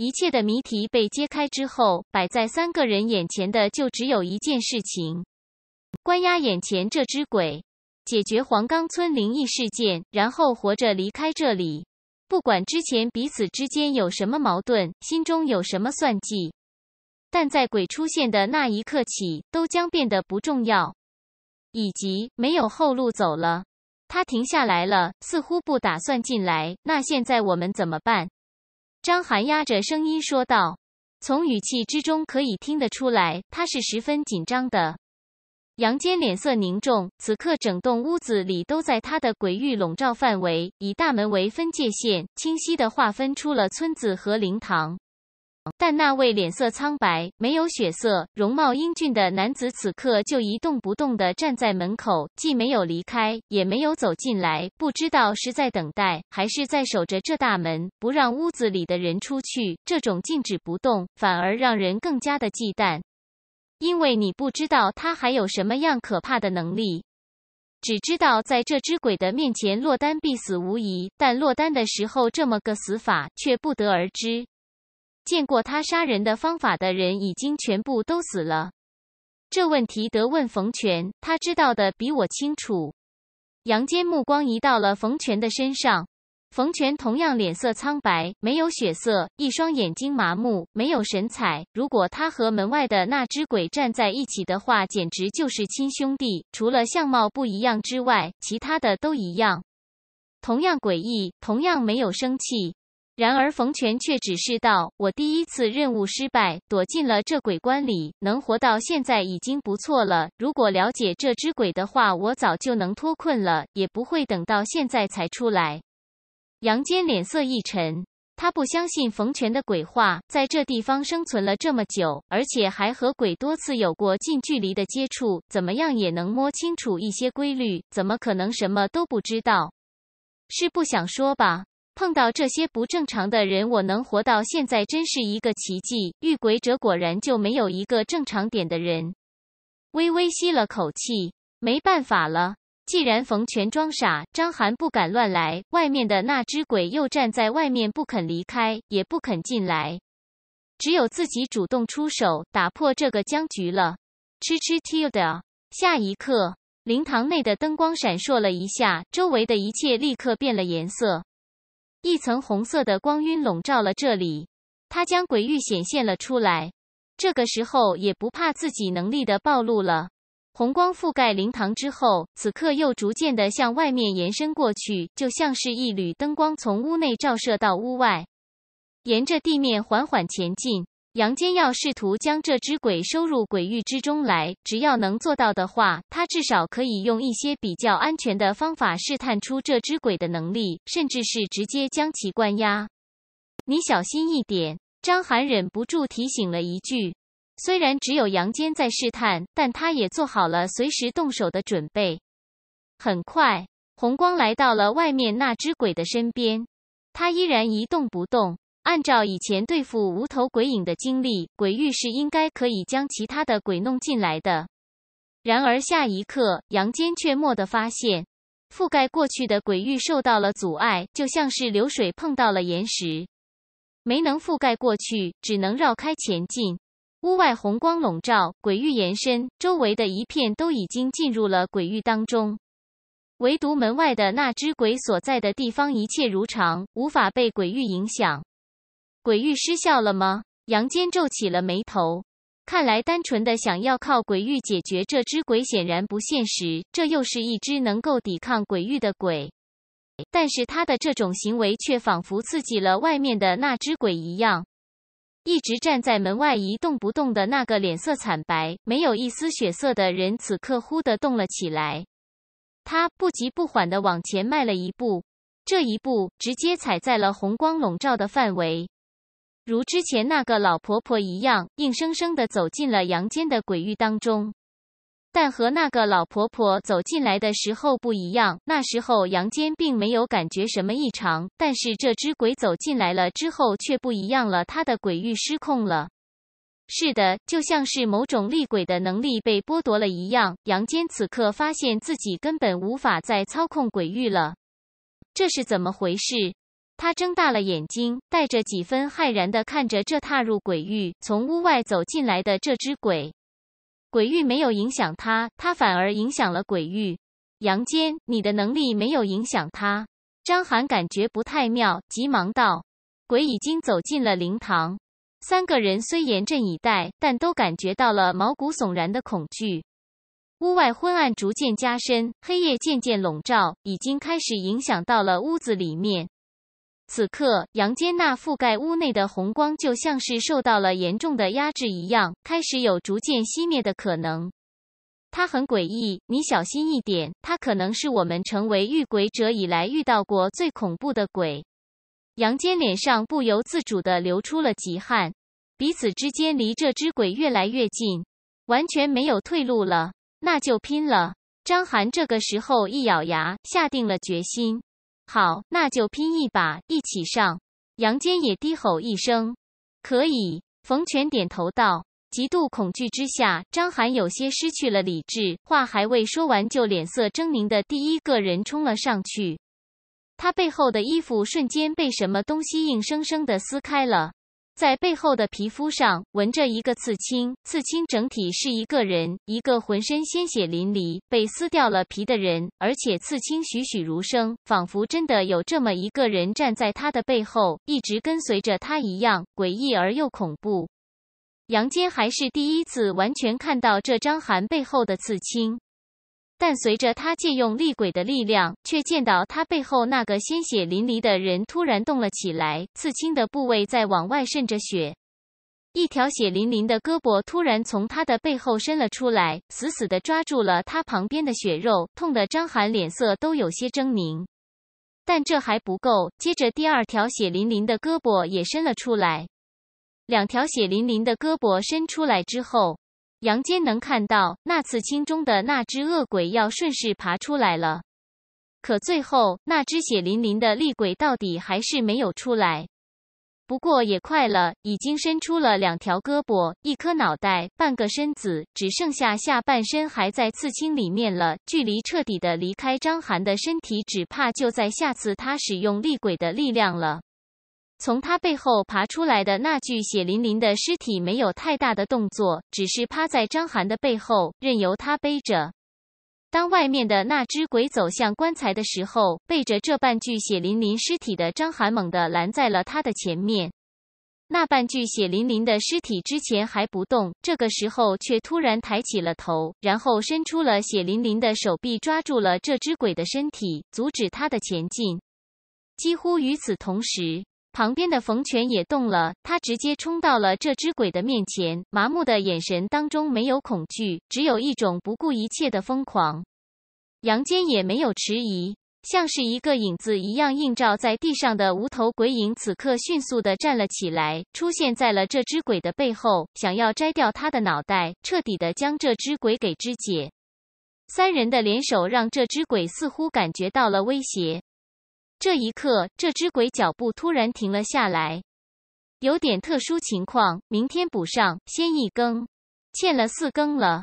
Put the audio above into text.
一切的谜题被揭开之后，摆在三个人眼前的就只有一件事情：关押眼前这只鬼，解决黄冈村灵异事件，然后活着离开这里。不管之前彼此之间有什么矛盾，心中有什么算计，但在鬼出现的那一刻起，都将变得不重要，以及没有后路走了。他停下来了，似乎不打算进来。那现在我们怎么办？张寒压着声音说道，从语气之中可以听得出来，他是十分紧张的。杨坚脸色凝重，此刻整栋屋子里都在他的鬼域笼罩范围，以大门为分界线，清晰的划分出了村子和灵堂。但那位脸色苍白、没有血色、容貌英俊的男子，此刻就一动不动的站在门口，既没有离开，也没有走进来，不知道是在等待，还是在守着这大门，不让屋子里的人出去。这种静止不动，反而让人更加的忌惮，因为你不知道他还有什么样可怕的能力，只知道在这只鬼的面前落单必死无疑。但落单的时候，这么个死法却不得而知。见过他杀人的方法的人已经全部都死了，这问题得问冯全，他知道的比我清楚。杨坚目光移到了冯全的身上，冯全同样脸色苍白，没有血色，一双眼睛麻木，没有神采。如果他和门外的那只鬼站在一起的话，简直就是亲兄弟，除了相貌不一样之外，其他的都一样，同样诡异，同样没有生气。然而，冯全却只是道：“我第一次任务失败，躲进了这鬼棺里，能活到现在已经不错了。如果了解这只鬼的话，我早就能脱困了，也不会等到现在才出来。”杨坚脸色一沉，他不相信冯全的鬼话。在这地方生存了这么久，而且还和鬼多次有过近距离的接触，怎么样也能摸清楚一些规律，怎么可能什么都不知道？是不想说吧？碰到这些不正常的人，我能活到现在真是一个奇迹。遇鬼者果然就没有一个正常点的人。微微吸了口气，没办法了，既然冯全装傻，张涵不敢乱来。外面的那只鬼又站在外面不肯离开，也不肯进来，只有自己主动出手打破这个僵局了。吃吃 tilda，下一刻，灵堂内的灯光闪烁了一下，周围的一切立刻变了颜色。一层红色的光晕笼罩了这里，他将鬼域显现了出来。这个时候也不怕自己能力的暴露了。红光覆盖灵堂之后，此刻又逐渐的向外面延伸过去，就像是一缕灯光从屋内照射到屋外，沿着地面缓缓前进。杨坚要试图将这只鬼收入鬼域之中来，只要能做到的话，他至少可以用一些比较安全的方法试探出这只鬼的能力，甚至是直接将其关押。你小心一点，张涵忍不住提醒了一句。虽然只有杨坚在试探，但他也做好了随时动手的准备。很快，红光来到了外面那只鬼的身边，他依然一动不动。按照以前对付无头鬼影的经历，鬼域是应该可以将其他的鬼弄进来的。然而下一刻，杨坚却蓦地发现，覆盖过去的鬼域受到了阻碍，就像是流水碰到了岩石，没能覆盖过去，只能绕开前进。屋外红光笼罩，鬼域延伸，周围的一片都已经进入了鬼域当中，唯独门外的那只鬼所在的地方，一切如常，无法被鬼域影响。鬼域失效了吗？杨坚皱起了眉头。看来单纯的想要靠鬼域解决这只鬼显然不现实。这又是一只能够抵抗鬼域的鬼，但是他的这种行为却仿佛刺激了外面的那只鬼一样。一直站在门外一动不动的那个脸色惨白、没有一丝血色的人，此刻忽地动了起来。他不急不缓地往前迈了一步，这一步直接踩在了红光笼罩的范围。如之前那个老婆婆一样，硬生生的走进了阳间的鬼域当中。但和那个老婆婆走进来的时候不一样，那时候阳间并没有感觉什么异常。但是这只鬼走进来了之后却不一样了，他的鬼域失控了。是的，就像是某种厉鬼的能力被剥夺了一样。阳间此刻发现自己根本无法再操控鬼域了，这是怎么回事？他睁大了眼睛，带着几分骇然的看着这踏入鬼域、从屋外走进来的这只鬼。鬼域没有影响他，他反而影响了鬼域。杨坚，你的能力没有影响他。张寒感觉不太妙，急忙道：“鬼已经走进了灵堂。”三个人虽严阵以待，但都感觉到了毛骨悚然的恐惧。屋外昏暗逐渐加深，黑夜渐渐笼罩，已经开始影响到了屋子里面。此刻，杨坚那覆盖屋内的红光就像是受到了严重的压制一样，开始有逐渐熄灭的可能。它很诡异，你小心一点，它可能是我们成为遇鬼者以来遇到过最恐怖的鬼。杨坚脸上不由自主的流出了极汗，彼此之间离这只鬼越来越近，完全没有退路了，那就拼了！张涵这个时候一咬牙，下定了决心。好，那就拼一把，一起上！杨坚也低吼一声。可以。冯全点头道。极度恐惧之下，张涵有些失去了理智，话还未说完，就脸色狰狞的第一个人冲了上去。他背后的衣服瞬间被什么东西硬生生的撕开了。在背后的皮肤上纹着一个刺青，刺青整体是一个人，一个浑身鲜血淋漓、被撕掉了皮的人，而且刺青栩栩如生，仿佛真的有这么一个人站在他的背后，一直跟随着他一样，诡异而又恐怖。杨坚还是第一次完全看到这张邯背后的刺青。但随着他借用厉鬼的力量，却见到他背后那个鲜血淋漓的人突然动了起来，刺青的部位在往外渗着血，一条血淋淋的胳膊突然从他的背后伸了出来，死死的抓住了他旁边的血肉，痛得张涵脸色都有些狰狞。但这还不够，接着第二条血淋淋的胳膊也伸了出来，两条血淋淋的胳膊伸出来之后。杨坚能看到，那次青中的那只恶鬼要顺势爬出来了，可最后那只血淋淋的厉鬼到底还是没有出来。不过也快了，已经伸出了两条胳膊、一颗脑袋、半个身子，只剩下下半身还在刺青里面了。距离彻底的离开张涵的身体，只怕就在下次他使用厉鬼的力量了。从他背后爬出来的那具血淋淋的尸体没有太大的动作，只是趴在张涵的背后，任由他背着。当外面的那只鬼走向棺材的时候，背着这半具血淋淋尸体的张涵猛地拦在了他的前面。那半具血淋淋的尸体之前还不动，这个时候却突然抬起了头，然后伸出了血淋淋的手臂，抓住了这只鬼的身体，阻止他的前进。几乎与此同时。旁边的冯权也动了，他直接冲到了这只鬼的面前，麻木的眼神当中没有恐惧，只有一种不顾一切的疯狂。杨坚也没有迟疑，像是一个影子一样映照在地上的无头鬼影，此刻迅速的站了起来，出现在了这只鬼的背后，想要摘掉他的脑袋，彻底的将这只鬼给肢解。三人的联手让这只鬼似乎感觉到了威胁。这一刻，这只鬼脚步突然停了下来，有点特殊情况，明天补上，先一更，欠了四更了。